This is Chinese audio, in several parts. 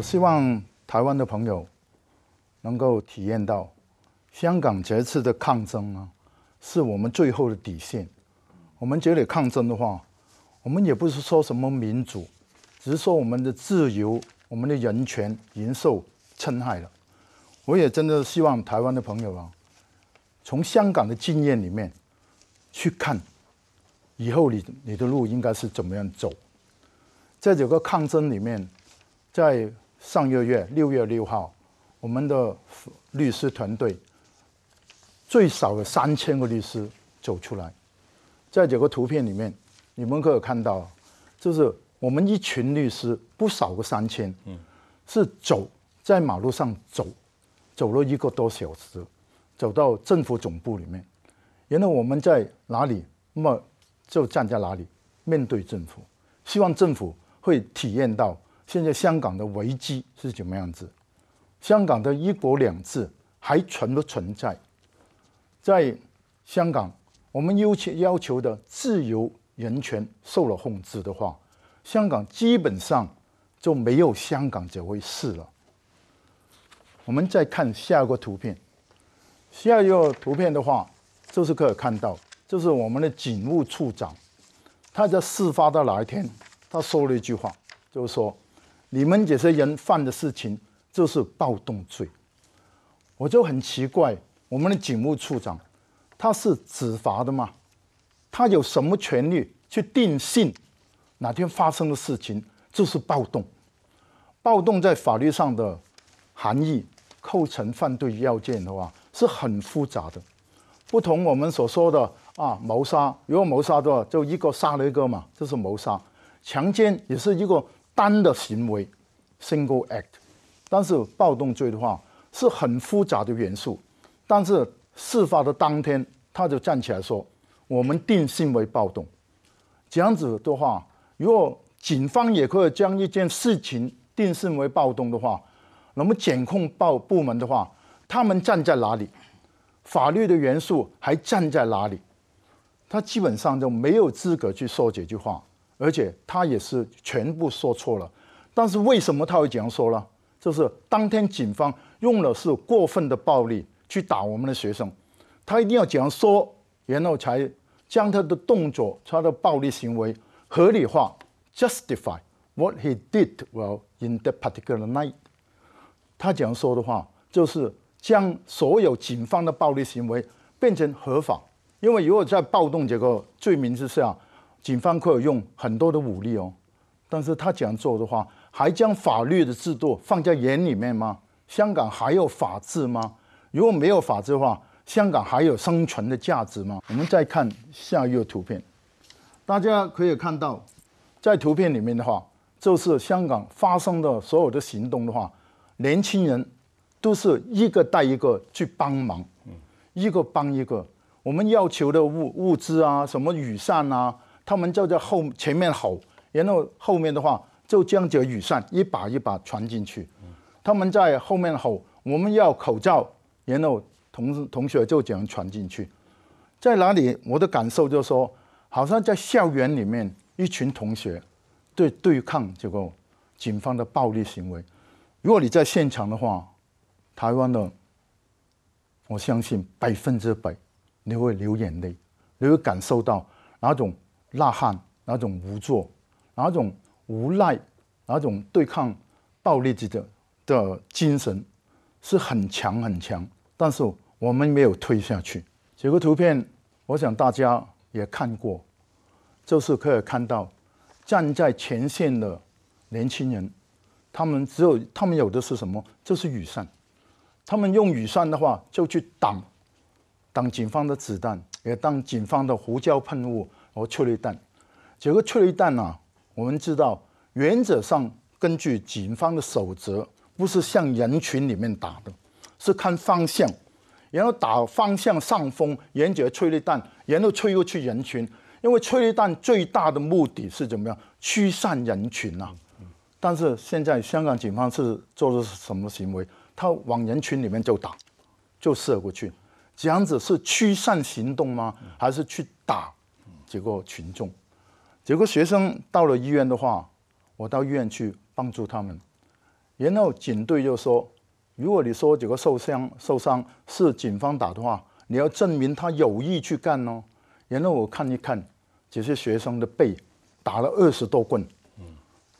我希望台湾的朋友能够体验到，香港这次的抗争啊，是我们最后的底线。我们这里抗争的话，我们也不是说什么民主，只是说我们的自由、我们的人权，已经受侵害了。我也真的希望台湾的朋友啊，从香港的经验里面去看，以后你你的路应该是怎么样走。在这个抗争里面，在上个月六月六号，我们的律师团队最少有三千个律师走出来，在这个图片里面，你们可以看到，就是我们一群律师，不少过三千，嗯，是走在马路上走，走了一个多小时，走到政府总部里面，然后我们在哪里，那么就站在哪里面对政府，希望政府会体验到。现在香港的危机是怎么样子？香港的一国两制还存不存在？在香港，我们要求要求的自由人权受了控制的话，香港基本上就没有香港这回事了。我们再看下一个图片。下一个图片的话，就是可以看到，就是我们的警务处长他在事发的那一天，他说了一句话，就是说。你们这些人犯的事情就是暴动罪，我就很奇怪，我们的警务处长他是执法的吗？他有什么权利去定性？哪天发生的事情就是暴动？暴动在法律上的含义构成犯罪要件的话是很复杂的，不同我们所说的啊谋杀，如果谋杀的话就一个杀了一个嘛，这是谋杀，强奸也是一个。单的行为，single act，但是暴动罪的话是很复杂的元素。但是事发的当天，他就站起来说：“我们定性为暴动。”这样子的话，如果警方也可以将一件事情定性为暴动的话，那么检控报部门的话，他们站在哪里？法律的元素还站在哪里？他基本上就没有资格去说这句话。而且他也是全部说错了，但是为什么他会这样说呢？就是当天警方用了是过分的暴力去打我们的学生，他一定要这样说，然后才将他的动作、他的暴力行为合理化，justify what he did well in that particular night。他这样说的话，就是将所有警方的暴力行为变成合法，因为如果在暴动这个罪名之下。警方可以用很多的武力哦，但是他这样做的话，还将法律的制度放在眼里面吗？香港还有法治吗？如果没有法治的话，香港还有生存的价值吗？我们再看下一个图片，大家可以看到，在图片里面的话，就是香港发生的所有的行动的话，年轻人都是一个带一个去帮忙，一个帮一个。我们要求的物物资啊，什么雨伞啊。他们就在后前面吼，然后后面的话就将着雨伞一把一把传进去。他们在后面吼，我们要口罩，然后同同学就这样传进去。在哪里，我的感受就是说，好像在校园里面一群同学对对抗这个警方的暴力行为。如果你在现场的话，台湾的，我相信百分之百你会流眼泪，你会感受到哪种。呐喊，那种无助，那种无赖，那种对抗暴力者的的精神，是很强很强，但是我们没有推下去。这个图片，我想大家也看过，就是可以看到站在前线的年轻人，他们只有他们有的是什么？就是雨伞，他们用雨伞的话就去挡挡警方的子弹，也挡警方的胡椒喷雾。和催泪弹，这个催泪弹呢？我们知道，原则上根据警方的守则，不是向人群里面打的，是看方向，然后打方向上风，沿着催泪弹，然后吹过去人群。因为催泪弹最大的目的是怎么样驱散人群呐？但是现在香港警方是做的什么行为？他往人群里面就打，就射过去，这样子是驱散行动吗？还是去打？几个群众，几个学生到了医院的话，我到医院去帮助他们。然后警队就说：“如果你说这个受伤受伤是警方打的话，你要证明他有意去干哦。”然后我看一看这些学生的背，打了二十多棍。嗯，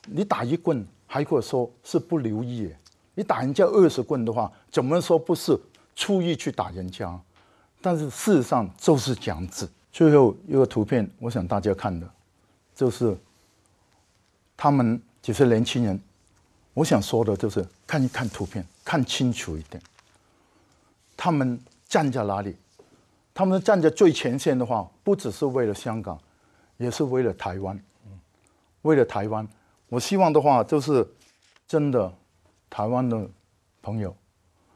你打一棍还可以说是不留意，你打人家二十棍的话，怎么说不是出意去打人家？但是事实上就是这样子。最后一个图片，我想大家看的，就是他们这些年轻人。我想说的就是看一看图片，看清楚一点。他们站在哪里？他们站在最前线的话，不只是为了香港，也是为了台湾。为了台湾，我希望的话就是真的，台湾的朋友，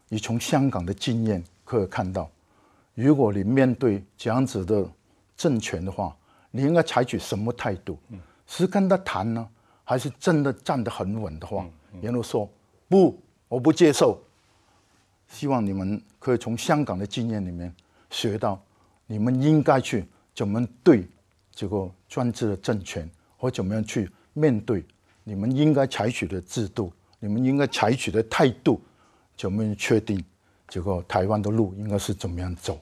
你从香港的经验可以看到，如果你面对这样子的。政权的话，你应该采取什么态度？是跟他谈呢，还是真的站得很稳的话？然后说不，我不接受。希望你们可以从香港的经验里面学到，你们应该去怎么对这个专制的政权，或怎么样去面对你们应该采取的制度，你们应该采取的态度，怎么样确定这个台湾的路应该是怎么样走。